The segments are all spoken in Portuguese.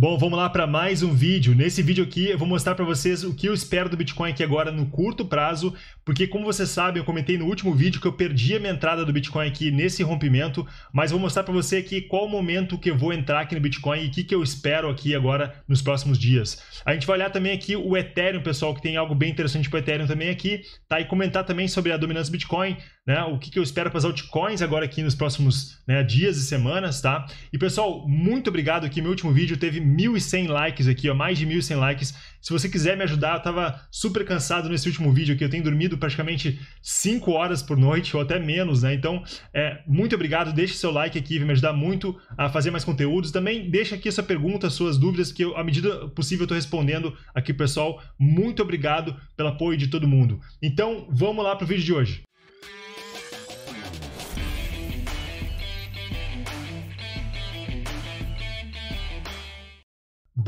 Bom, vamos lá para mais um vídeo. Nesse vídeo aqui eu vou mostrar para vocês o que eu espero do Bitcoin aqui agora no curto prazo, porque como vocês sabem, eu comentei no último vídeo que eu perdi a minha entrada do Bitcoin aqui nesse rompimento, mas vou mostrar para você aqui qual o momento que eu vou entrar aqui no Bitcoin e o que, que eu espero aqui agora nos próximos dias. A gente vai olhar também aqui o Ethereum, pessoal, que tem algo bem interessante para o Ethereum também aqui, tá? E comentar também sobre a dominância do Bitcoin, né? O que, que eu espero para as altcoins agora aqui nos próximos né, dias e semanas, tá? E pessoal, muito obrigado aqui. Meu último vídeo teve 1.100 likes aqui, ó, mais de 1.100 likes. Se você quiser me ajudar, eu estava super cansado nesse último vídeo aqui. Eu tenho dormido praticamente 5 horas por noite ou até menos, né? Então, é, muito obrigado. Deixe seu like aqui, vai me ajudar muito a fazer mais conteúdos. Também deixa aqui sua pergunta, suas dúvidas, que eu, à medida possível eu estou respondendo aqui, pessoal. Muito obrigado pelo apoio de todo mundo. Então, vamos lá pro vídeo de hoje.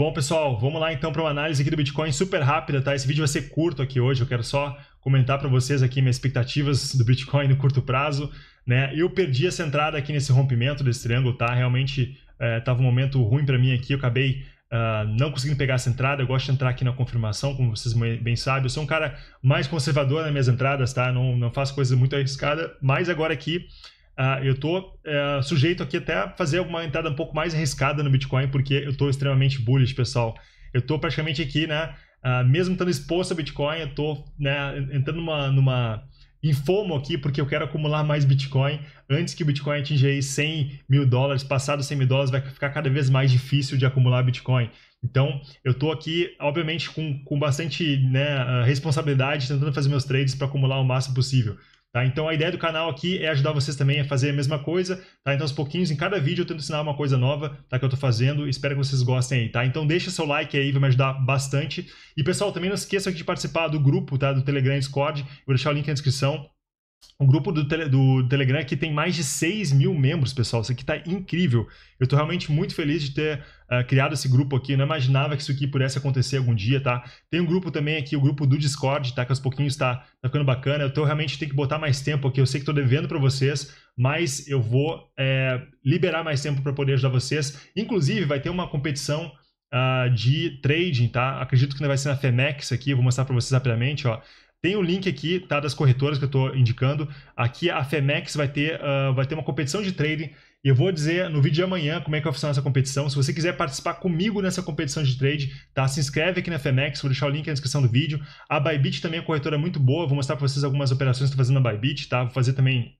Bom, pessoal, vamos lá então para uma análise aqui do Bitcoin super rápida, tá? Esse vídeo vai ser curto aqui hoje, eu quero só comentar para vocês aqui minhas expectativas do Bitcoin no curto prazo, né? Eu perdi essa entrada aqui nesse rompimento desse triângulo, tá? Realmente estava é, um momento ruim para mim aqui, eu acabei Uh, não conseguindo pegar essa entrada, eu gosto de entrar aqui na confirmação, como vocês bem sabem. Eu sou um cara mais conservador nas minhas entradas, tá? Não, não faço coisas muito arriscadas, mas agora aqui Uh, eu estou uh, é, sujeito aqui até a fazer uma entrada um pouco mais arriscada no Bitcoin, porque eu estou extremamente bullish, pessoal. Eu estou praticamente aqui, né? Uh, mesmo estando exposto a Bitcoin, eu estou né, entrando numa, numa infomo aqui, porque eu quero acumular mais Bitcoin antes que o Bitcoin atinja aí 100 mil dólares. Passado 100 mil dólares, vai ficar cada vez mais difícil de acumular Bitcoin. Então, eu estou aqui, obviamente, com, com bastante né, ah, responsabilidade, tentando fazer meus trades para acumular o máximo possível. Tá? Então a ideia do canal aqui é ajudar vocês também a fazer a mesma coisa. Tá? Então aos pouquinhos, em cada vídeo eu tento ensinar uma coisa nova tá? que eu estou fazendo. Espero que vocês gostem aí. Tá? Então deixa seu like aí, vai me ajudar bastante. E pessoal, também não esqueçam de participar do grupo tá? do Telegram e Discord. Vou deixar o link na descrição um grupo do, tele, do, Telegram que tem mais de 6 mil membros, pessoal. Isso aqui tá incrível. Eu tô realmente muito feliz de ter uh, criado esse grupo aqui. Eu não imaginava que isso aqui pudesse acontecer algum dia, tá? Tem um grupo também aqui, o grupo do Discord, tá? Que aos pouquinhos tá, tá ficando bacana. Eu tô realmente tem que botar mais tempo aqui. Eu sei que tô devendo para vocês, mas eu vou é, liberar mais tempo para poder ajudar vocês. Inclusive, vai ter uma competição Uh, de trading, tá? Acredito que vai ser na Femex aqui, vou mostrar para vocês rapidamente, ó. Tem o um link aqui, tá? Das corretoras que eu estou indicando. Aqui a Femex vai ter, uh, vai ter uma competição de trading. E eu vou dizer no vídeo de amanhã como é que vai funcionar essa competição. Se você quiser participar comigo nessa competição de trade, tá? Se inscreve aqui na Femex, vou deixar o link na descrição do vídeo. A Bybit também é uma corretora muito boa, vou mostrar para vocês algumas operações que estou fazendo na Bybit, tá? Vou fazer também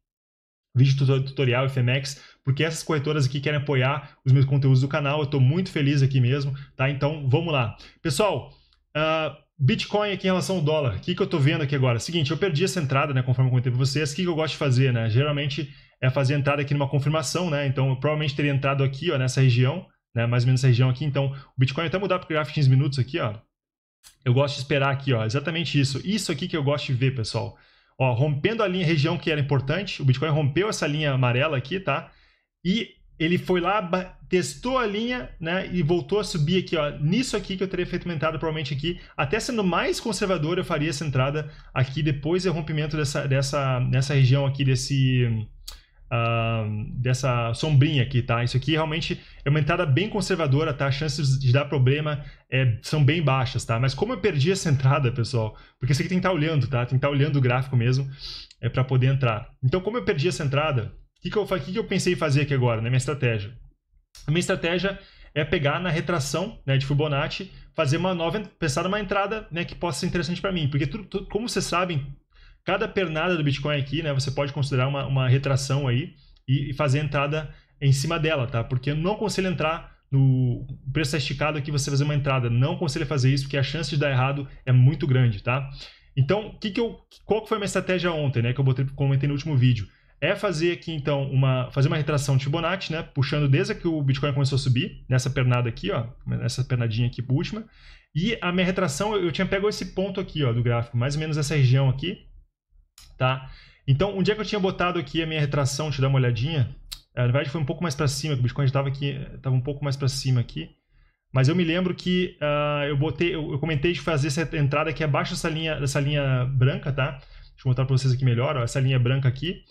vídeo tutorial FEMEX porque essas corretoras aqui querem apoiar os meus conteúdos do canal. Eu estou muito feliz aqui mesmo, tá? Então, vamos lá. Pessoal, uh, Bitcoin aqui em relação ao dólar, o que, que eu estou vendo aqui agora? Seguinte, eu perdi essa entrada, né? Conforme eu comentei para vocês, o que, que eu gosto de fazer, né? Geralmente é fazer entrada aqui numa confirmação, né? Então eu provavelmente teria entrado aqui, ó, nessa região, né? Mais ou menos essa região aqui. Então o Bitcoin até mudar para o gráfico 15 minutos aqui, ó. Eu gosto de esperar aqui, ó, exatamente isso. Isso aqui que eu gosto de ver, pessoal. Ó, rompendo a linha região que era importante, o Bitcoin rompeu essa linha amarela aqui, tá? E ele foi lá, testou a linha, né, e voltou a subir aqui, ó, nisso aqui que eu teria feito uma entrada provavelmente aqui, até sendo mais conservador, eu faria essa entrada aqui depois do rompimento dessa, dessa, dessa região aqui, desse, uh, dessa sombrinha aqui, tá? Isso aqui realmente é uma entrada bem conservadora, tá? As chances de dar problema é, são bem baixas, tá? Mas como eu perdi essa entrada, pessoal, porque aqui tem que estar tá olhando, tá? Tem que estar tá olhando o gráfico mesmo, é para poder entrar. Então, como eu perdi essa entrada, o que, que, eu, que, que eu pensei em fazer aqui agora, na né? minha estratégia? A minha estratégia é pegar na retração né, de Fibonacci, fazer uma nova, pensar numa entrada né, que possa ser interessante para mim. Porque, como vocês sabem, cada pernada do Bitcoin aqui, né, você pode considerar uma, uma retração aí e, e fazer entrada em cima dela, tá? Porque eu não aconselho entrar no preço tá esticado aqui você fazer uma entrada. Não aconselho fazer isso, porque a chance de dar errado é muito grande, tá? Então, que que eu, qual que foi a minha estratégia ontem, né? Que eu botei, comentei no último vídeo é fazer aqui então uma fazer uma retração Fibonacci, né, puxando desde que o Bitcoin começou a subir, nessa pernada aqui, ó, nessa pernadinha aqui última. E a minha retração, eu tinha pego esse ponto aqui, ó, do gráfico, mais ou menos essa região aqui, tá? Então, um dia que eu tinha botado aqui a minha retração, deixa eu dar uma olhadinha. É, na verdade, foi um pouco mais para cima, que o Bitcoin estava aqui, estava um pouco mais para cima aqui. Mas eu me lembro que uh, eu botei, eu, eu, comentei de fazer essa entrada aqui abaixo dessa linha, dessa linha branca, tá? Deixa eu mostrar para vocês aqui melhor, ó, essa linha branca aqui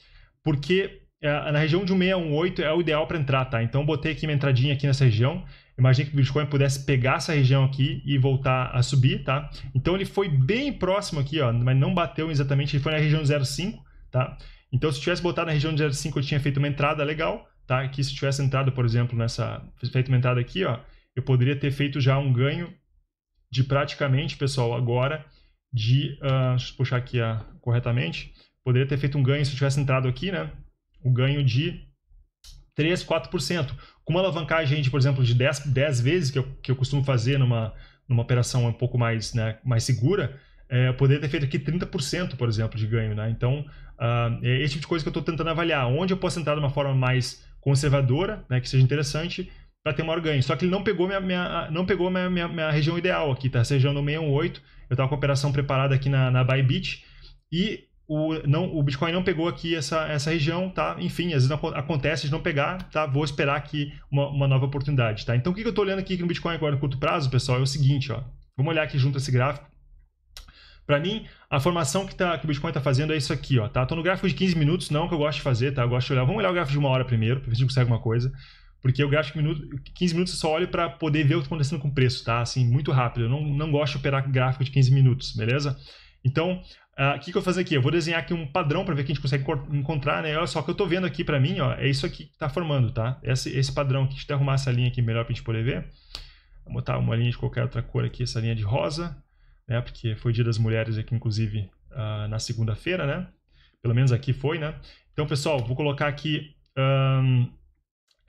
porque é, na região de 1618 é o ideal para entrar, tá? Então botei aqui uma entradinha aqui nessa região. Imaginei que o Bitcoin pudesse pegar essa região aqui e voltar a subir, tá? Então ele foi bem próximo aqui, ó, mas não bateu exatamente, ele foi na região 0,5, tá? Então se tivesse botado na região de 0,5 eu tinha feito uma entrada legal, tá? Que se tivesse entrado, por exemplo, nessa, feito uma entrada aqui, ó, eu poderia ter feito já um ganho de praticamente, pessoal, agora de, uh, deixa eu puxar aqui uh, corretamente, Poderia ter feito um ganho se eu tivesse entrado aqui, né? O um ganho de 3, 4%. Com uma alavancagem, de, por exemplo, de 10, 10 vezes, que eu, que eu costumo fazer numa, numa operação um pouco mais, né, mais segura, é, eu poderia ter feito aqui 30%, por exemplo, de ganho. Né? Então, uh, é esse tipo de coisa que eu estou tentando avaliar. Onde eu posso entrar de uma forma mais conservadora, né, que seja interessante, para ter maior ganho. Só que ele não pegou minha, minha não pegou minha, minha, minha, região ideal aqui, tá? Essa região do 618. Eu estava com a operação preparada aqui na, na Bybit. E o, não, o Bitcoin não pegou aqui essa, essa região, tá? Enfim, às vezes não, acontece de não pegar, tá? Vou esperar aqui uma, uma nova oportunidade, tá? Então, o que, que eu estou olhando aqui no Bitcoin agora no curto prazo, pessoal, é o seguinte, ó. Vamos olhar aqui junto esse gráfico. Para mim, a formação que, tá, que o Bitcoin está fazendo é isso aqui, ó, tá? Tô no gráfico de 15 minutos, não que eu gosto de fazer, tá? Eu gosto de olhar. Vamos olhar o gráfico de uma hora primeiro, para ver se a gente consegue alguma coisa. Porque o gráfico de minuto, 15 minutos eu só olho para poder ver o que está acontecendo com o preço, tá? Assim, muito rápido. Eu não, não gosto de operar gráfico de 15 minutos, beleza? Então, ah, o uh, que, que, eu vou fazer aqui? Eu vou desenhar aqui um padrão para ver que a gente consegue encontrar, né? Olha só, o que eu estou vendo aqui para mim, ó, é isso aqui que está formando, tá? Esse, esse padrão aqui, deixa eu arrumar essa linha aqui melhor para a gente poder ver. Vou botar uma linha de qualquer outra cor aqui, essa linha de rosa, né? Porque foi dia das mulheres aqui, inclusive, uh, na segunda-feira, né? Pelo menos aqui foi, né? Então, pessoal, vou colocar aqui... Um,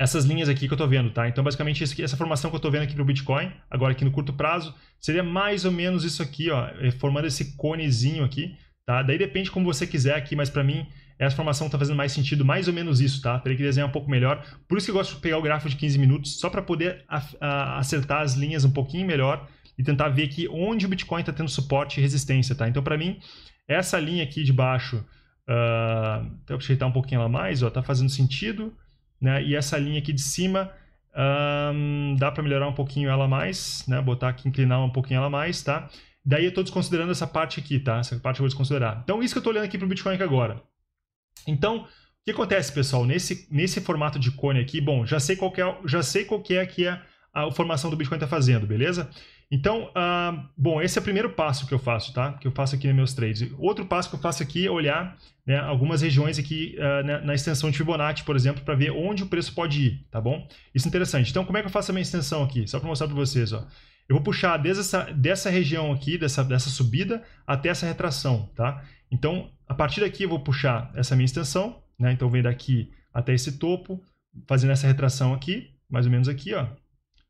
essas linhas aqui que eu estou vendo, tá? Então, basicamente, aqui, essa formação que eu estou vendo aqui para o Bitcoin, agora aqui no curto prazo, seria mais ou menos isso aqui, ó, é, formando esse conezinho aqui, tá? Daí depende como você quiser aqui, mas para mim, essa formação está fazendo mais sentido, mais ou menos isso, tá? Teria que desenhar um pouco melhor. Por isso que eu gosto de pegar o gráfico de 15 minutos, só para poder acertar as linhas um pouquinho melhor e tentar ver aqui onde o Bitcoin está tendo suporte e resistência, tá? Então, para mim, essa linha aqui de baixo, uh, ah, deixa eu ajeitar um pouquinho ela mais, ó, tá fazendo sentido. Né? E essa linha aqui de cima, um, dá para melhorar um pouquinho ela mais, né? Botar aqui, inclinar um pouquinho ela mais, tá? Daí eu estou desconsiderando essa parte aqui, tá? Essa parte eu vou desconsiderar. Então, isso que eu estou olhando aqui para o Bitcoin agora. Então, o que acontece, pessoal? Nesse, nesse formato de cone aqui, bom, já sei qual é, já sei qual é que é a, a formação do Bitcoin está fazendo, beleza? Então, uh, bom, esse é o primeiro passo que eu faço, tá? Que eu faço aqui nos meus trades. Outro passo que eu faço aqui é olhar né, algumas regiões aqui uh, na, na, extensão de Fibonacci, por exemplo, para ver onde o preço pode ir, tá bom? Isso é interessante. Então, como é que eu faço a minha extensão aqui? Só para mostrar para vocês, ó. Eu vou puxar desde essa, dessa região aqui, dessa, dessa subida, até essa retração, tá? Então, a partir daqui eu vou puxar essa minha extensão, né? Então, vem daqui até esse topo, fazendo essa retração aqui, mais ou menos aqui, ó.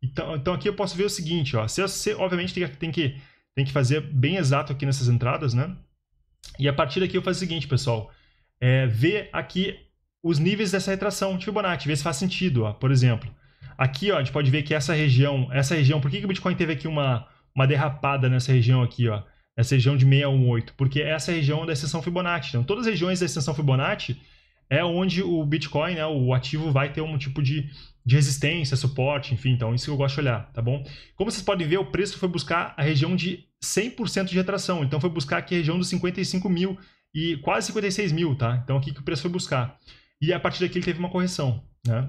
Então, então aqui eu posso ver o seguinte, ó, se você obviamente tem que, tem que, tem que fazer bem exato aqui nessas entradas, né? E a partir daqui eu faço o seguinte, pessoal, é, ver aqui os níveis dessa retração de Fibonacci, ver se faz sentido, ó, por exemplo. Aqui, ó, a gente pode ver que essa região, essa região, por que, que o Bitcoin teve aqui uma, uma derrapada nessa região aqui, ó? Essa região de 618, porque essa região é da extensão Fibonacci. Então, todas as regiões da extensão Fibonacci é onde o Bitcoin, né, o ativo, vai ter um tipo de, de resistência, suporte, enfim. Então, isso que eu gosto de olhar, tá bom? Como vocês podem ver, o preço foi buscar a região de 100% de retração. Então, foi buscar aqui a região dos 55 mil e quase 56 mil, tá? Então, aqui que o preço foi buscar. E a partir daqui ele teve uma correção, né?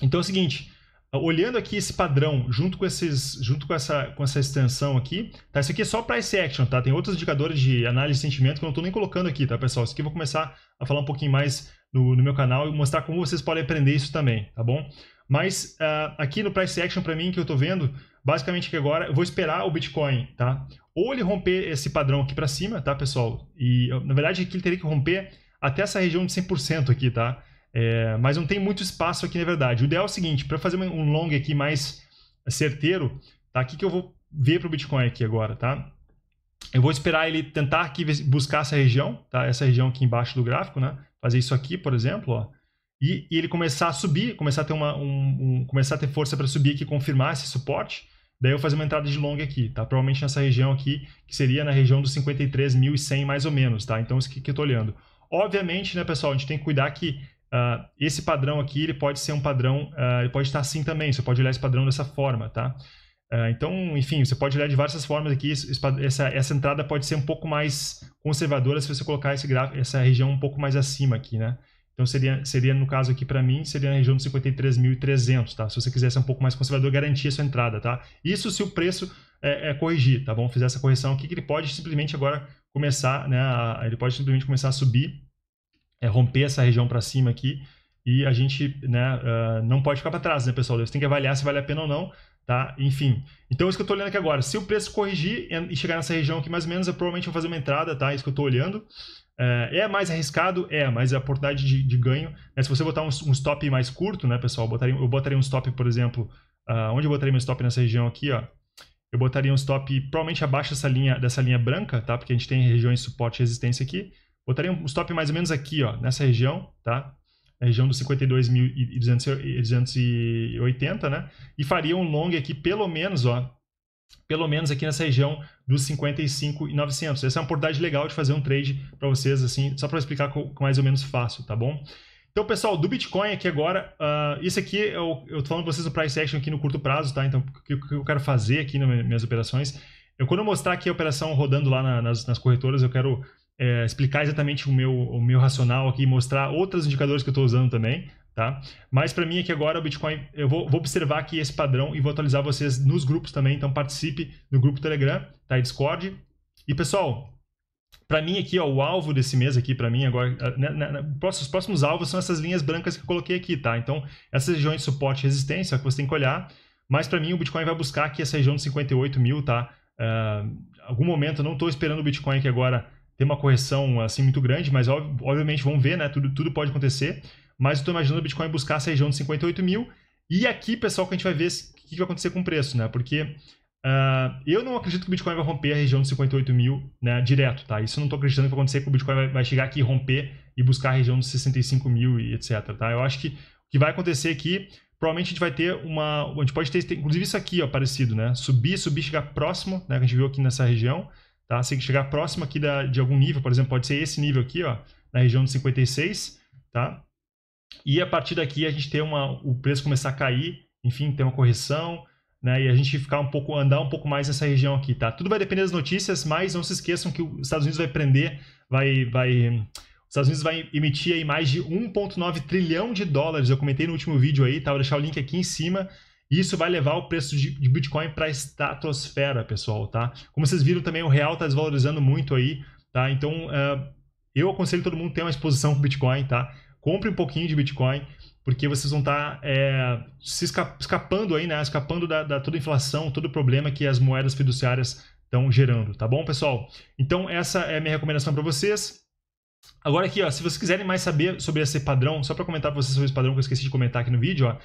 Então, é o seguinte, olhando aqui esse padrão junto com esses junto com essa com essa extensão aqui tá isso aqui é só price action tá tem outros indicadores de análise de sentimento que eu não estou nem colocando aqui tá pessoal isso aqui eu vou começar a falar um pouquinho mais no, no meu canal e mostrar como vocês podem aprender isso também tá bom mas uh, aqui no price action para mim que eu estou vendo basicamente que agora eu vou esperar o Bitcoin tá ou ele romper esse padrão aqui para cima tá pessoal e na verdade aqui ele teria que romper até essa região de 100% aqui tá é, mas não tem muito espaço aqui, na verdade. O ideal é o seguinte, para fazer um long aqui mais certeiro, tá? O que, que eu vou ver para o Bitcoin aqui agora, tá? Eu vou esperar ele tentar aqui buscar essa região, tá? Essa região aqui embaixo do gráfico, né? Fazer isso aqui, por exemplo, ó. E, e ele começar a subir, começar a ter uma, um, um começar a ter força para subir aqui, confirmar esse suporte. Daí eu vou fazer uma entrada de long aqui, tá? Provavelmente nessa região aqui, que seria na região dos 53.100 mais ou menos, tá? Então isso que, que eu tô olhando. Obviamente, né, pessoal, a gente tem que cuidar que Uh, esse padrão aqui, ele pode ser um padrão, uh, ele pode estar assim também, você pode olhar esse padrão dessa forma, tá? Uh, então, enfim, você pode olhar de várias formas aqui, essa, essa entrada pode ser um pouco mais conservadora se você colocar esse gráfico, essa região um pouco mais acima aqui, né? Então seria, seria no caso aqui para mim, seria na região de 53.300, tá? Se você quisesse um pouco mais conservador, garantir a sua entrada, tá? Isso se o preço é, é corrigir, tá bom? Fizer essa correção aqui, que ele pode simplesmente agora começar, né? A, ele pode simplesmente começar a subir é romper essa região para cima aqui e a gente né, uh, não pode ficar para trás, né, pessoal? Você tem que avaliar se vale a pena ou não, tá? Enfim. Então, é isso que eu estou olhando aqui agora. Se o preço corrigir e chegar nessa região aqui mais ou menos, eu provavelmente vou fazer uma entrada, tá? É isso que eu estou olhando. É, é mais arriscado? É, mas é a oportunidade de, de ganho... Né, se você botar um, um, stop mais curto, né, pessoal? Eu botaria, eu botaria um stop, por exemplo... Uh, onde eu botaria meu stop nessa região aqui, ó? Eu botaria um stop provavelmente abaixo dessa linha, dessa linha branca, tá? Porque a gente tem regiões de suporte e resistência aqui. Botaria um stop mais ou menos aqui, ó, nessa região, tá? Na região dos 52.280, né? E faria um long aqui pelo menos, ó, pelo menos aqui nessa região dos 55.900. Essa é uma oportunidade legal de fazer um trade para vocês, assim, só para explicar com mais ou menos fácil, tá bom? Então, pessoal, do Bitcoin aqui agora, uh, isso aqui eu, eu tô falando para vocês o price action aqui no curto prazo, tá? Então, o que, que, eu quero fazer aqui nas minhas operações? Eu, quando eu mostrar aqui a operação rodando lá na, nas, nas corretoras, eu quero é, explicar exatamente o meu, o meu racional aqui, mostrar outros indicadores que eu estou usando também, tá? Mas para mim aqui agora o Bitcoin, eu vou, vou, observar aqui esse padrão e vou atualizar vocês nos grupos também, então participe no grupo Telegram, tá? E Discord. E pessoal, para mim aqui, ó, o alvo desse mês aqui, para mim agora, ah, né, né, né os próximos alvos são essas linhas brancas que eu coloquei aqui, tá? Então, essas regiões de suporte e resistência é que você tem que olhar, mas para mim o Bitcoin vai buscar aqui essa região de 58 mil, tá? Uh, algum momento, eu não estou esperando o Bitcoin aqui agora ter uma correção assim muito grande, mas obviamente vamos ver, né? Tudo, tudo pode acontecer. Mas eu estou imaginando o Bitcoin buscar essa região de 58 mil. E aqui, pessoal, que a gente vai ver o que, vai acontecer com o preço, né? Porque uh, eu não acredito que o Bitcoin vai romper a região de 58 mil né, direto, tá? Isso eu não estou acreditando que vai acontecer, que o Bitcoin vai, vai, chegar aqui e romper e buscar a região de 65 mil e etc, tá? Eu acho que o que vai acontecer aqui, provavelmente a gente vai ter uma... A gente pode ter, inclusive, isso aqui, ó, parecido, né? Subir, subir, chegar próximo, né? Que a gente viu aqui nessa região Tá? Se chegar próximo aqui da, de algum nível, por exemplo, pode ser esse nível aqui, ó, na região de 56, tá? E a partir daqui a gente ter uma, o preço começar a cair, enfim, ter uma correção, né? E a gente ficar um pouco, andar um pouco mais nessa região aqui, tá? Tudo vai depender das notícias, mas não se esqueçam que os Estados Unidos vai prender, vai, vai os Estados Unidos vai emitir aí mais de 1,9 trilhão de dólares. Eu comentei no último vídeo aí, tá? Vou deixar o link aqui em cima e isso vai levar o preço de, de Bitcoin para a estratosfera, pessoal, tá? Como vocês viram também, o real está desvalorizando muito aí, tá? Então, uh, eu aconselho todo mundo a ter uma exposição com Bitcoin, tá? Compre um pouquinho de Bitcoin, porque vocês vão estar tá, é, se esca escapando aí, né? Escapando da, da toda inflação, todo problema que as moedas fiduciárias estão gerando, tá bom, pessoal? Então, essa é a minha recomendação para vocês. Agora aqui, ó, se vocês quiserem mais saber sobre esse padrão, só para comentar para vocês sobre esse padrão que eu esqueci de comentar aqui no vídeo, ó,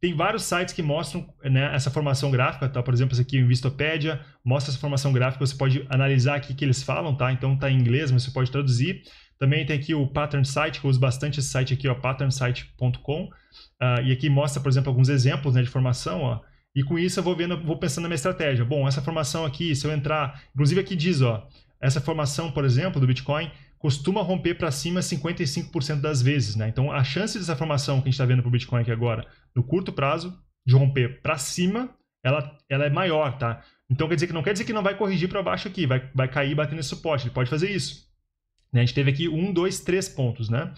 tem vários sites que mostram né, essa formação gráfica, tá? Por exemplo, esse aqui, o Investopedia, mostra essa formação gráfica, você pode analisar aqui o que eles falam, tá? Então tá em inglês, mas você pode traduzir. Também tem aqui o Pattern Site, que eu uso bastante esse site aqui, ó, patternsite.com. Uh, ah, e aqui mostra, por exemplo, alguns exemplos né, de formação, ó. E com isso eu vou vendo, vou pensando na minha estratégia. Bom, essa formação aqui, se eu entrar, inclusive aqui diz, ó, essa formação, por exemplo, do Bitcoin costuma romper para cima 55% das vezes, né? Então a chance dessa formação que a gente está vendo para o Bitcoin aqui agora, no curto prazo, de romper para cima, ela, ela é maior, tá? Então quer dizer que não quer dizer que não vai corrigir para baixo aqui, vai, vai cair batendo esse suporte, ele pode fazer isso. Né? A gente teve aqui um, dois, três pontos, né?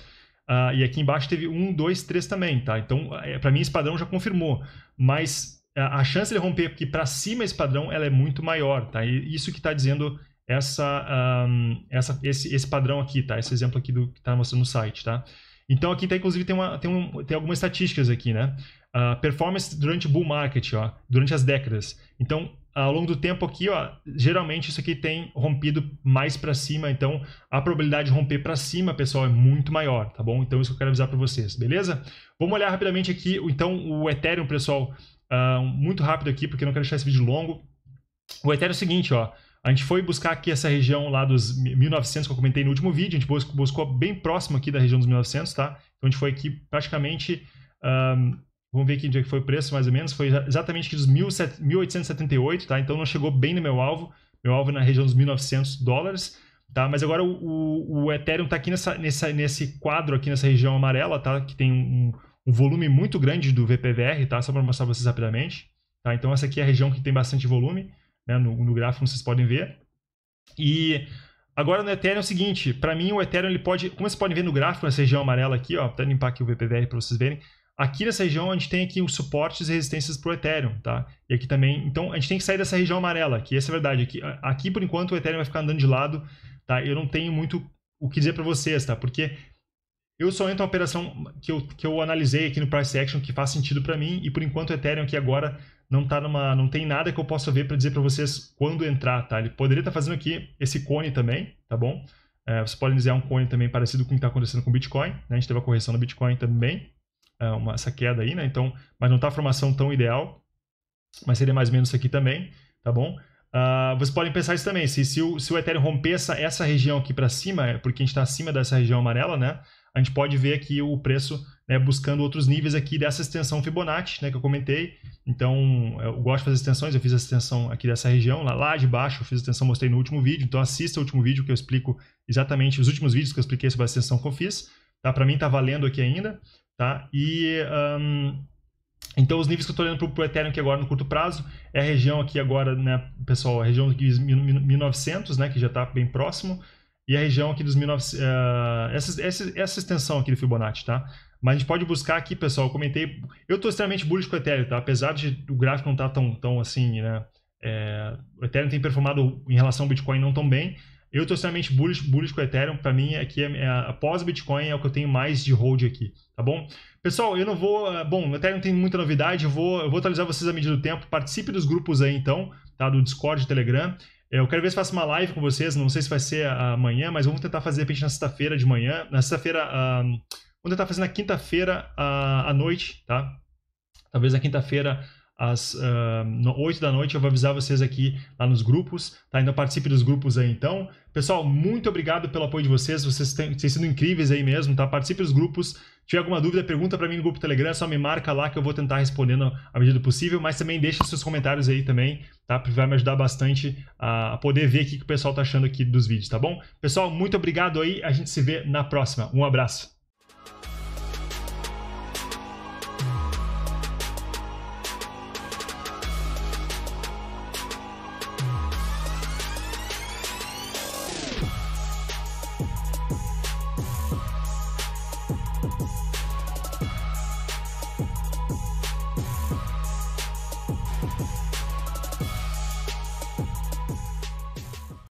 Uh, e aqui embaixo teve um, dois, três também, tá? Então, é, para mim, esse padrão já confirmou. Mas a chance de romper aqui para cima esse padrão ela é muito maior, tá? E isso que está dizendo essa, um, essa, esse, esse padrão aqui, tá? Esse exemplo aqui do que está mostrando no site, tá? Então aqui tá, inclusive tem, uma, tem, um, tem algumas estatísticas aqui, né? Uh, performance durante bull market, ó, durante as décadas. Então, ao longo do tempo aqui, ó, geralmente isso aqui tem rompido mais para cima, então a probabilidade de romper para cima, pessoal, é muito maior, tá bom? Então isso que eu quero avisar para vocês, beleza? Vamos olhar rapidamente aqui, então o Ethereum, pessoal, uh, muito rápido aqui, porque eu não quero deixar esse vídeo longo. O Ethereum é o seguinte, ó, a gente foi buscar aqui essa região lá dos 1900 que eu comentei no último vídeo, a gente buscou bem próximo aqui da região dos 1900, tá? Então a gente foi aqui praticamente, um, vamos ver aqui onde é foi o preço mais ou menos, foi exatamente aqui dos 1878, tá? Então não chegou bem no meu alvo, meu alvo é na região dos 1900 dólares, tá? Mas agora o, o, o Ethereum tá aqui nessa, nessa, nesse quadro aqui nessa região amarela, tá? Que tem um, um volume muito grande do VPVR, tá? Só para mostrar pra vocês rapidamente, tá? Então essa aqui é a região que tem bastante volume, né? no, no gráfico, vocês podem ver. E Agora no Ethereum é o seguinte, para mim o Ethereum ele pode, como vocês podem ver no gráfico nessa região amarela aqui, ó, até limpar aqui o VPVR para vocês verem, aqui nessa região a gente tem aqui os suportes e resistências para o Ethereum, tá? E aqui também, então a gente tem que sair dessa região amarela, que essa é a verdade, aqui, aqui por enquanto o Ethereum vai ficar andando de lado, tá? Eu não tenho muito o que dizer para vocês, tá? Porque eu só entro uma operação que eu, que eu analisei aqui no Price Action que faz sentido para mim e por enquanto o Ethereum aqui agora não tá numa, não tem nada que eu possa ver para dizer para vocês quando entrar, tá? Ele poderia estar tá fazendo aqui esse cone também, tá bom? É, vocês podem dizer um cone também parecido com o que está acontecendo com o Bitcoin, né? A gente teve a correção do Bitcoin também, é, uma, essa queda aí, né? Então, mas não tá a formação tão ideal, mas seria mais ou menos isso aqui também, tá bom? Uh, vocês podem pensar isso também, se, se, o, se o Ethereum romper essa, essa região aqui para cima, é porque a gente está acima dessa região amarela, né? A gente pode ver aqui o preço né, buscando outros níveis aqui dessa extensão Fibonacci, né, que eu comentei. Então, eu gosto de fazer extensões, eu fiz a extensão aqui dessa região, lá, lá de baixo, eu fiz a extensão, mostrei no último vídeo. Então, assista o último vídeo que eu explico exatamente, os últimos vídeos que eu expliquei sobre a extensão que eu fiz. Tá? Para mim, está valendo aqui ainda. Tá? E... Um, então, os níveis que eu estou olhando para o Ethereum aqui agora no curto prazo é a região aqui agora, né, pessoal, a região dos 1900, né, que já está bem próximo, e a região aqui dos 1900, uh, essa, essa, essa extensão aqui do Fibonacci, tá? Mas a gente pode buscar aqui, pessoal. Eu comentei. Eu estou extremamente bullish com o Ethereum, tá? Apesar de o gráfico não estar tá tão, tão assim, né? É, o Ethereum tem performado em relação ao Bitcoin não tão bem. Eu estou extremamente bullish, bullish com o Ethereum. Para mim, aqui é, é, após o Bitcoin é o que eu tenho mais de hold aqui, tá bom? Pessoal, eu não vou. Eh, bom, o Ethereum tem muita novidade. Eu vou, eu vou atualizar vocês à medida do tempo. Participe dos grupos aí, então, tá? Do Discord, do Telegram. Eu quero ver se faço uma live com vocês. Não sei se vai ser amanhã, mas vamos tentar fazer de repente na sexta-feira de manhã. Na sexta-feira. Vou tentar fazer na quinta-feira à, noite, tá? Talvez na quinta-feira às uh, ah, 8 da noite. Eu vou avisar vocês aqui lá nos grupos, tá? Ainda então participe dos grupos aí então. Pessoal, muito obrigado pelo apoio de vocês. Vocês têm, têm sido incríveis aí mesmo, tá? Participe dos grupos. Se tiver alguma dúvida, pergunta para mim no grupo Telegram, é só me marca lá que eu vou tentar respondendo à medida do possível, mas também deixa seus comentários aí também, tá? Porque vai me ajudar bastante a, a poder ver o que o pessoal tá achando aqui dos vídeos, tá bom? Pessoal, muito obrigado aí. A gente se vê na próxima. Um abraço.